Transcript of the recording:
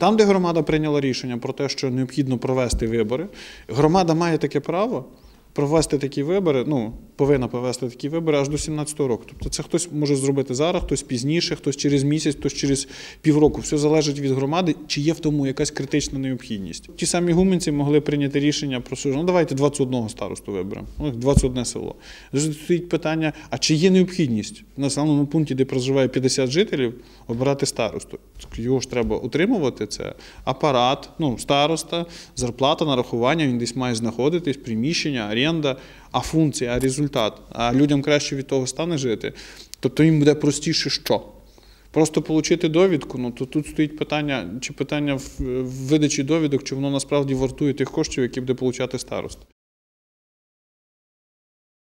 Там, де громада прийняла рішення про те, що необхідно провести вибори, громада має таке право провести такі вибори. ну, повинна провести такі вибори аж до 2017 року. Тобто це хтось може зробити зараз, хтось пізніше, хтось через місяць, хтось через півроку. Все залежить від громади, чи є в тому якась критична необхідність. Ті самі гуменці могли прийняти рішення про що ну давайте 21 старосту виберемо. 21 ну, село. Стоїть питання: а чи є необхідність на населеному пункті, де проживає 50 жителів, обирати старосту? Його ж треба утримувати. Це апарат, ну староста, зарплата, нарахування. Він десь має знаходитись, приміщення, оренда а функція, а результат. А людям краще від того стане жити. Тобто їм буде простіше що. Просто отримати довідку, ну то тут стоїть питання, чи питання в видачі довідок, чи воно насправді вартує тих коштів, які буде получати старост.